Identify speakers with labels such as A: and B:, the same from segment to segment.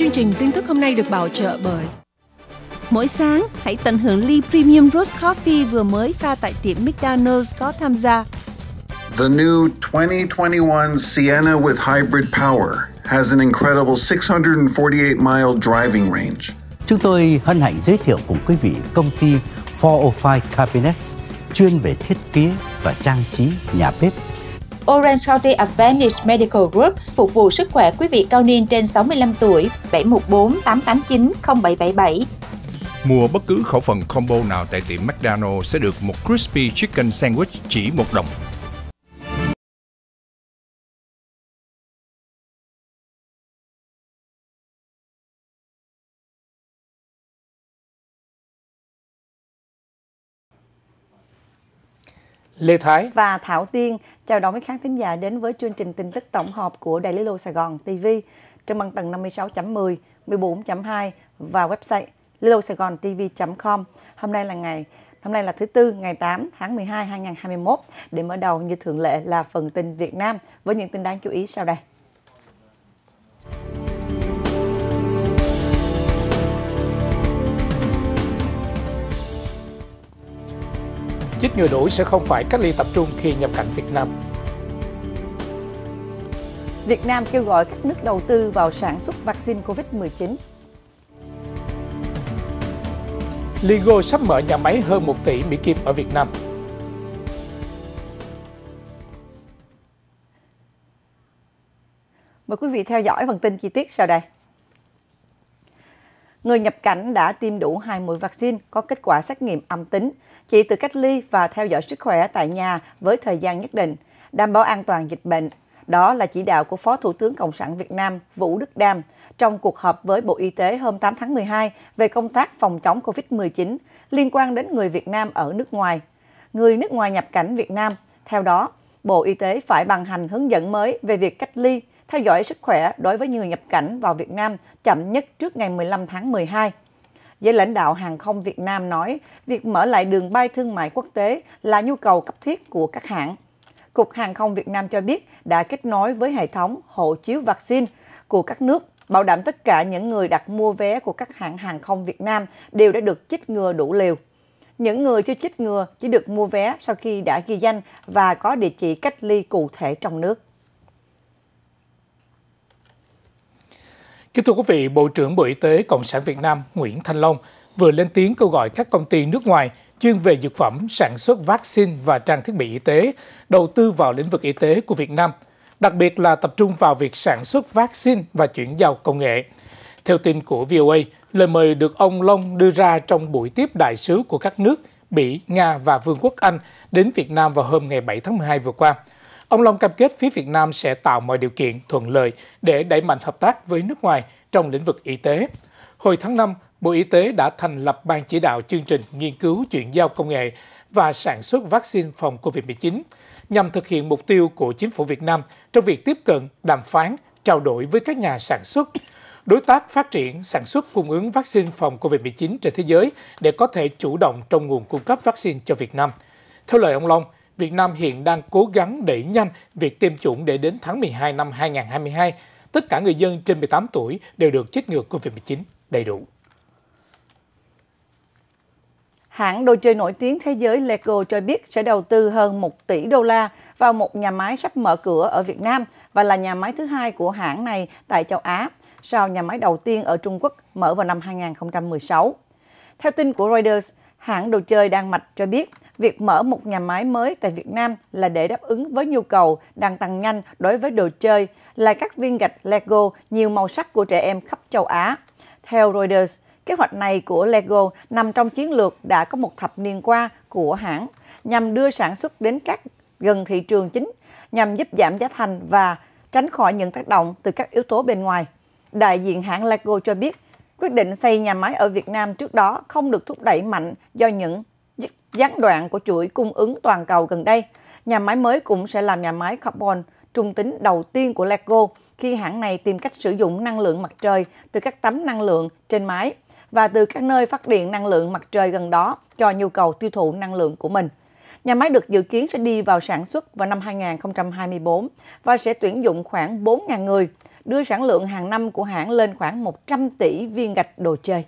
A: Chương trình tin tức hôm nay được bảo trợ bởi Mỗi sáng, hãy tận hưởng ly Premium Roast Coffee vừa mới pha tại tiệm McDonald's có tham gia. The new 2021 Sienna with hybrid power has an incredible 648-mile driving range. Chúng tôi hân hạnh giới thiệu cùng
B: quý vị công ty 405 Cabinets chuyên về thiết kế và trang trí nhà bếp
A: Orange County Advantage Medical Group phục vụ sức khỏe quý vị cao niên trên 65 tuổi 714 889 0777.
B: Mua bất cứ khẩu phần combo nào tại tiệm McDonald's sẽ được một crispy chicken sandwich chỉ một đồng.
A: Lê Thái và Thảo Tiên chào đón quý khán thính giả đến với chương trình tin tức tổng hợp của Đài Lý Lô Sài Gòn TV trên băng tầng 56.10, 14.2 và website lilosaigontv.com. Hôm nay là ngày Hôm nay là thứ tư ngày 8 tháng 12 2021. Để mở đầu như thường lệ là phần tin Việt Nam với những tin đáng chú ý sau đây.
B: chích ngừa đủ sẽ không phải cách ly tập trung khi nhập cảnh Việt Nam.
A: Việt Nam kêu gọi các nước đầu tư vào sản xuất vaccine COVID-19.
B: Lego sắp mở nhà máy hơn 1 tỷ Mỹ Kim ở Việt Nam.
A: Mời quý vị theo dõi phần tin chi tiết sau đây người nhập cảnh đã tiêm đủ hai mũi vaccine có kết quả xét nghiệm âm tính, chỉ tự cách ly và theo dõi sức khỏe tại nhà với thời gian nhất định, đảm bảo an toàn dịch bệnh. Đó là chỉ đạo của Phó Thủ tướng Cộng sản Việt Nam Vũ Đức Đam trong cuộc họp với Bộ Y tế hôm 8 tháng 12 về công tác phòng chống COVID-19 liên quan đến người Việt Nam ở nước ngoài. Người nước ngoài nhập cảnh Việt Nam, theo đó, Bộ Y tế phải ban hành hướng dẫn mới về việc cách ly theo dõi sức khỏe đối với người nhập cảnh vào Việt Nam chậm nhất trước ngày 15 tháng 12. Giới lãnh đạo hàng không Việt Nam nói, việc mở lại đường bay thương mại quốc tế là nhu cầu cấp thiết của các hãng. Cục Hàng không Việt Nam cho biết đã kết nối với hệ thống hộ chiếu vaccine của các nước, bảo đảm tất cả những người đặt mua vé của các hãng hàng không Việt Nam đều đã được chích ngừa đủ liều. Những người chưa chích ngừa chỉ được mua vé sau khi đã ghi danh và có địa chỉ cách ly cụ thể trong nước.
B: Kính thưa quý vị, Bộ trưởng Bộ Y tế Cộng sản Việt Nam Nguyễn Thanh Long vừa lên tiếng kêu gọi các công ty nước ngoài chuyên về dược phẩm, sản xuất vaccine và trang thiết bị y tế, đầu tư vào lĩnh vực y tế của Việt Nam, đặc biệt là tập trung vào việc sản xuất vaccine và chuyển giao công nghệ. Theo tin của VOA, lời mời được ông Long đưa ra trong buổi tiếp đại sứ của các nước Bỉ, Nga và Vương quốc Anh đến Việt Nam vào hôm ngày 7 tháng 12 vừa qua – Ông Long cam kết phía Việt Nam sẽ tạo mọi điều kiện thuận lợi để đẩy mạnh hợp tác với nước ngoài trong lĩnh vực y tế. Hồi tháng 5, Bộ Y tế đã thành lập Ban chỉ đạo chương trình nghiên cứu chuyển giao công nghệ và sản xuất vaccine phòng COVID-19 nhằm thực hiện mục tiêu của chính phủ Việt Nam trong việc tiếp cận, đàm phán, trao đổi với các nhà sản xuất, đối tác phát triển sản xuất cung ứng vaccine phòng COVID-19 trên thế giới để có thể chủ động trong nguồn cung cấp vaccine cho Việt Nam. Theo lời ông Long, Việt Nam hiện đang cố gắng đẩy nhanh việc tiêm chủng để đến tháng 12 năm 2022, tất cả người dân trên 18 tuổi đều được chích ngừa COVID-19 đầy đủ.
A: Hãng đồ chơi nổi tiếng thế giới Lego cho biết sẽ đầu tư hơn 1 tỷ đô la vào một nhà máy sắp mở cửa ở Việt Nam và là nhà máy thứ hai của hãng này tại châu Á, sau nhà máy đầu tiên ở Trung Quốc mở vào năm 2016. Theo tin của Reuters, hãng đồ chơi Đan Mạch cho biết việc mở một nhà máy mới tại Việt Nam là để đáp ứng với nhu cầu đang tăng nhanh đối với đồ chơi là các viên gạch Lego nhiều màu sắc của trẻ em khắp châu Á. Theo Reuters, kế hoạch này của Lego nằm trong chiến lược đã có một thập niên qua của hãng nhằm đưa sản xuất đến các gần thị trường chính nhằm giúp giảm giá thành và tránh khỏi những tác động từ các yếu tố bên ngoài. Đại diện hãng Lego cho biết, quyết định xây nhà máy ở Việt Nam trước đó không được thúc đẩy mạnh do những gián đoạn của chuỗi cung ứng toàn cầu gần đây. Nhà máy mới cũng sẽ làm nhà máy carbon trung tính đầu tiên của Lego khi hãng này tìm cách sử dụng năng lượng mặt trời từ các tấm năng lượng trên máy và từ các nơi phát điện năng lượng mặt trời gần đó cho nhu cầu tiêu thụ năng lượng của mình. Nhà máy được dự kiến sẽ đi vào sản xuất vào năm 2024 và sẽ tuyển dụng khoảng 4.000 người, đưa sản lượng hàng năm của hãng lên khoảng 100 tỷ viên gạch đồ chơi.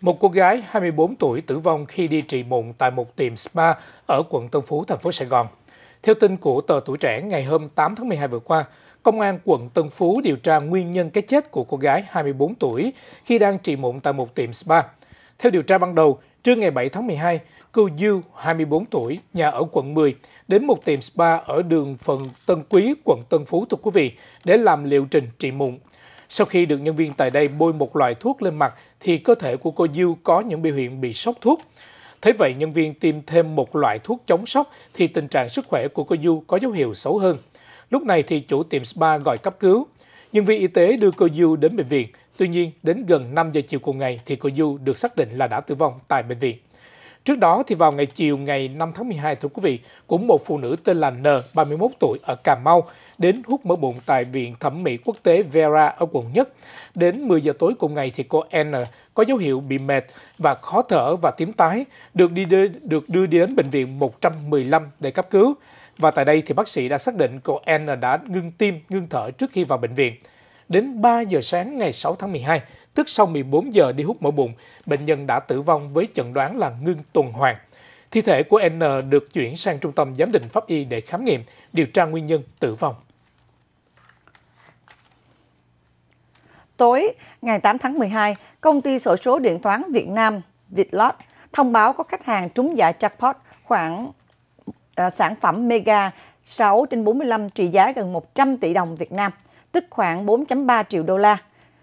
B: Một cô gái 24 tuổi tử vong khi đi trị mụn tại một tiệm spa ở quận Tân Phú, thành phố Sài Gòn. Theo tin của tờ Tuổi Trẻ ngày hôm 8 tháng 12 vừa qua, Công an quận Tân Phú điều tra nguyên nhân cái chết của cô gái 24 tuổi khi đang trị mụn tại một tiệm spa. Theo điều tra ban đầu, trưa ngày 7 tháng 12, cô Dư, 24 tuổi, nhà ở quận 10, đến một tiệm spa ở đường phần Tân Quý, quận Tân Phú, thưa quý vị, để làm liệu trình trị mụn. Sau khi được nhân viên tại đây bôi một loại thuốc lên mặt thì cơ thể của cô Diêu có những biểu hiện bị sốc thuốc. Thế vậy nhân viên tiêm thêm một loại thuốc chống sốc thì tình trạng sức khỏe của cô Du có dấu hiệu xấu hơn. Lúc này thì chủ tiệm spa gọi cấp cứu. Nhân viên y tế đưa cô Du đến bệnh viện. Tuy nhiên, đến gần 5 giờ chiều cùng ngày thì cô Du được xác định là đã tử vong tại bệnh viện. Trước đó thì vào ngày chiều ngày 5 tháng 12 thưa quý vị, cũng một phụ nữ tên là N, 31 tuổi ở Cà Mau đến hút mỡ bụng tại Viện Thẩm mỹ Quốc tế Vera ở quận Nhất. Đến 10 giờ tối cùng ngày thì cô N có dấu hiệu bị mệt và khó thở và tím tái, được đi đưa, được đưa đến bệnh viện 115 để cấp cứu. Và tại đây thì bác sĩ đã xác định cô N đã ngưng tim, ngưng thở trước khi vào bệnh viện. Đến 3 giờ sáng ngày 6 tháng 12 tức sau 14 giờ đi hút mỡ bụng, bệnh nhân đã tử vong với chẩn đoán là ngưng tuần hoàn. Thi thể của N được chuyển sang trung tâm giám định pháp y để khám nghiệm, điều tra nguyên nhân tử vong.
A: Tối ngày 8 tháng 12, công ty sổ số điện toán Việt Nam Vitlot thông báo có khách hàng trúng giải jackpot khoảng uh, sản phẩm Mega 6 trên 45 trị giá gần 100 tỷ đồng Việt Nam, tức khoảng 4.3 triệu đô la.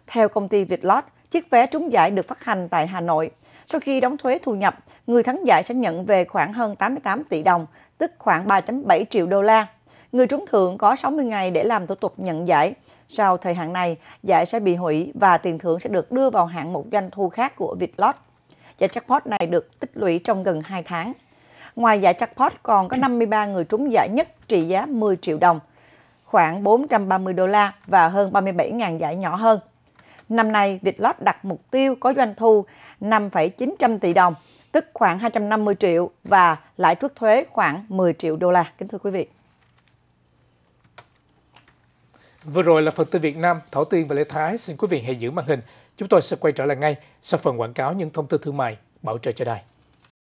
A: Theo công ty Vietlot, chiếc vé trúng giải được phát hành tại Hà Nội. Sau khi đóng thuế thu nhập, người thắng giải sẽ nhận về khoảng hơn 88 tỷ đồng, tức khoảng 3.7 triệu đô la. Người trúng thưởng có 60 ngày để làm thủ tục nhận giải. Sau thời hạn này, giải sẽ bị hủy và tiền thưởng sẽ được đưa vào hạng mục doanh thu khác của Vietlot. Giải jackpot này được tích lũy trong gần 2 tháng. Ngoài giải jackpot còn có 53 người trúng giải nhất trị giá 10 triệu đồng, khoảng 430 đô la và hơn 37.000 giải nhỏ hơn. Năm nay, Vietlott đặt mục tiêu có doanh thu 5,900 tỷ đồng, tức khoảng 250 triệu và lãi trước thuế khoảng 10 triệu đô la. Kính thưa quý vị.
B: Vừa rồi là phần tin Việt Nam, Thảo Tiên và Lê Thái. Xin quý vị hãy giữ màn hình. Chúng tôi sẽ quay trở lại ngay sau phần quảng cáo những thông tư thương mại bảo trợ cho đài.